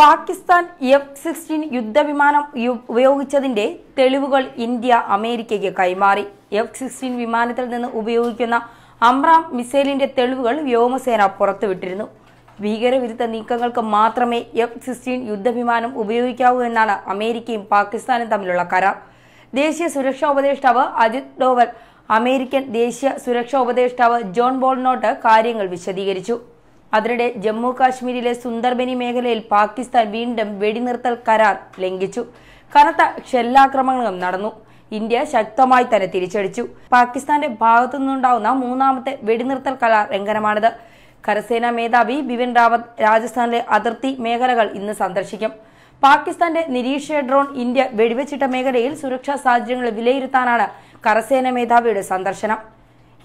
Pakistan F sixteen യുദ്ധവിമാനം ഉപയോഗിച്ചതിന്റെ തെളിവുകൾ ഇന്ത്യ അമേരിക്കയ്ക്ക് കൈമാറി എഫ് സിക്സ്റ്റീൻ വിമാനത്തിൽ നിന്ന് ഉപയോഗിക്കുന്ന അമ്രാം മിസൈലിന്റെ തെളിവുകൾ വ്യോമസേന പുറത്തുവിട്ടിരുന്നു ഭീകരവിരുദ്ധ നീക്കങ്ങൾക്ക് മാത്രമേ എഫ് സിക്സ്റ്റീൻ യുദ്ധവിമാനം ഉപയോഗിക്കാവൂ എന്നാണ് അമേരിക്കയും പാകിസ്ഥാനും തമ്മിലുള്ള കരാർ ദേശീയ സുരക്ഷാ ഉപദേഷ്ടാവ് അജിത് ഡോവൽ അമേരിക്കൻ ദേശീയ സുരക്ഷാ ഉപദേഷ്ടാവ് ജോൺ ബോൾനോട്ട് കാര്യങ്ങൾ വിശദീകരിച്ചു അതിനിടെ ജമ്മു കാശ്മീരിലെ സുന്ദർബനി മേഖലയിൽ പാകിസ്ഥാൻ വീണ്ടും വെടിനിർത്തൽ കരാർ ലംഘിച്ചു കനത്ത ഷെല്ലാക്രമണങ്ങളും നടന്നു ഇന്ത്യ ശക്തമായി തന്നെ തിരിച്ചടിച്ചു പാകിസ്ഥാന്റെ ഭാഗത്തു നിന്നുണ്ടാവുന്ന മൂന്നാമത്തെ വെടിനിർത്തൽ കരാർ ലംഘനമാണിത് കരസേനാ മേധാവി ബിപിൻ റാവത്ത് രാജസ്ഥാനിലെ അതിർത്തി മേഖലകൾ ഇന്ന് സന്ദർശിക്കും പാകിസ്ഥാന്റെ നിരീക്ഷണ ഡ്രോൺ ഇന്ത്യ വെടിവെച്ചിട്ട മേഖലയിൽ സുരക്ഷാ സാഹചര്യങ്ങൾ വിലയിരുത്താനാണ് കരസേന മേധാവിയുടെ സന്ദർശനം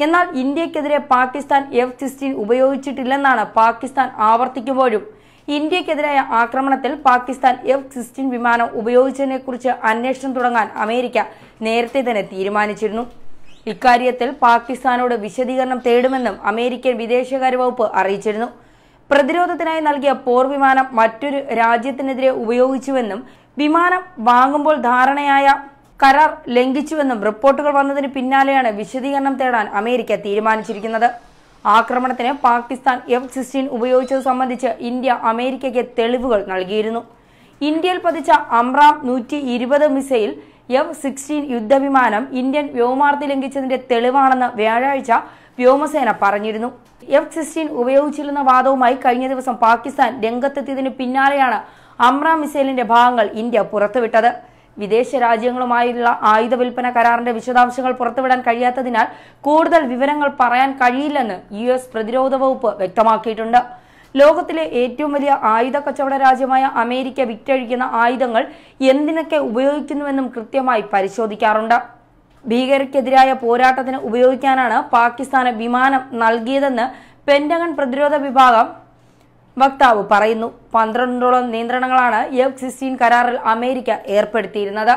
എന്നാൽ ഇന്ത്യക്കെതിരെ പാകിസ്ഥാൻ എഫ് സിക്സ്റ്റീൻ ഉപയോഗിച്ചിട്ടില്ലെന്നാണ് പാകിസ്ഥാൻ ആവർത്തിക്കുമ്പോഴും ഇന്ത്യക്കെതിരായ ആക്രമണത്തിൽ പാകിസ്ഥാൻ എഫ് സിക്സ്റ്റീൻ വിമാനം കുറിച്ച് അന്വേഷണം തുടങ്ങാൻ അമേരിക്ക നേരത്തെ തന്നെ തീരുമാനിച്ചിരുന്നു ഇക്കാര്യത്തിൽ പാകിസ്ഥാനോട് വിശദീകരണം തേടുമെന്നും അമേരിക്കൻ വിദേശകാര്യ വകുപ്പ് അറിയിച്ചിരുന്നു പ്രതിരോധത്തിനായി നൽകിയ പോർ വിമാനം മറ്റൊരു രാജ്യത്തിനെതിരെ ഉപയോഗിച്ചുവെന്നും വിമാനം വാങ്ങുമ്പോൾ ധാരണയായ കരാർ ലംഘിച്ചുവെന്നും റിപ്പോർട്ടുകൾ വന്നതിന് പിന്നാലെയാണ് വിശദീകരണം തേടാൻ അമേരിക്ക തീരുമാനിച്ചിരിക്കുന്നത് ആക്രമണത്തിന് പാകിസ്ഥാൻ എഫ് സിക്സ്റ്റീൻ ഉപയോഗിച്ചത് സംബന്ധിച്ച് ഇന്ത്യ അമേരിക്കയ്ക്ക് തെളിവുകൾ നൽകിയിരുന്നു ഇന്ത്യയിൽ പതിച്ച അമ്രാം നൂറ്റി ഇരുപത് മിസൈൽ എഫ് സിക്സ്റ്റീൻ യുദ്ധവിമാനം ഇന്ത്യൻ വ്യോമാർത്തി ലംഘിച്ചതിന്റെ തെളിവാണെന്ന് വ്യാഴാഴ്ച വ്യോമസേന പറഞ്ഞിരുന്നു എഫ് സിക്സ്റ്റീൻ ഉപയോഗിച്ചിരുന്ന വാദവുമായി കഴിഞ്ഞ ദിവസം പാകിസ്ഥാൻ രംഗത്തെത്തിയതിന് പിന്നാലെയാണ് അമ്രാം മിസൈലിന്റെ ഭാഗങ്ങൾ ഇന്ത്യ പുറത്തുവിട്ടത് വിദേശ രാജ്യങ്ങളുമായുള്ള ആയുധ വിൽപ്പന കരാറിന്റെ വിശദാംശങ്ങൾ പുറത്തുവിടാൻ കഴിയാത്തതിനാൽ കൂടുതൽ വിവരങ്ങൾ പറയാൻ കഴിയില്ലെന്ന് യു എസ് പ്രതിരോധ വകുപ്പ് വ്യക്തമാക്കിയിട്ടുണ്ട് ലോകത്തിലെ ഏറ്റവും വലിയ ആയുധ കച്ചവട രാജ്യമായ അമേരിക്ക വിറ്റഴിക്കുന്ന ആയുധങ്ങൾ എന്തിനൊക്കെ ഉപയോഗിക്കുന്നുവെന്നും കൃത്യമായി പരിശോധിക്കാറുണ്ട് ഭീകരക്കെതിരായ പോരാട്ടത്തിന് ഉപയോഗിക്കാനാണ് പാകിസ്ഥാന് വിമാനം നൽകിയതെന്ന് പെന്റഗൺ പ്രതിരോധ വിഭാഗം വക്താവ് പറയുന്നു പന്ത്രണ്ടോളം നിയന്ത്രണങ്ങളാണ് എഫ് സിക്സ്റ്റീൻ കരാറിൽ അമേരിക്ക ഏർപ്പെടുത്തിയിരുന്നത്